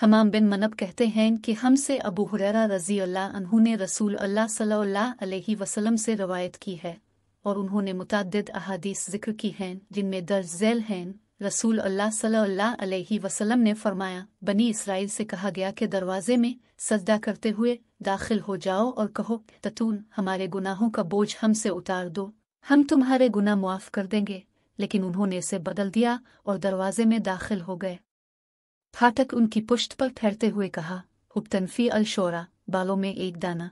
हमाम बिन मनब कहते हैं कि हमसे अबू हुरैरा रजी अल्लाह अनहू ने रसूल अल्लाह सल्लल्लाहु अलैहि वसल्लम से रवायत की है और उन्होंने मुतद अहादीस जिक्र की हैं जिनमें दर्ज झैल हैं रसूल अल्लाह सल्लल्लाहु अलैहि वसल्लम ने फरमाया बनी इसराइल से कहा गया कि दरवाजे में सजदा करते हुए दाखिल हो जाओ और कहो ततून हमारे गुनाहों का बोझ हमसे उतार दो हम तुम्हारे गुना मुआफ़ कर देंगे लेकिन उन्होंने इसे बदल दिया और दरवाजे में दाखिल हो गए फाटक उनकी पुष्ट पर ठहरते हुए कहा हुक्तनफी अल शोरा बालों में एक दाना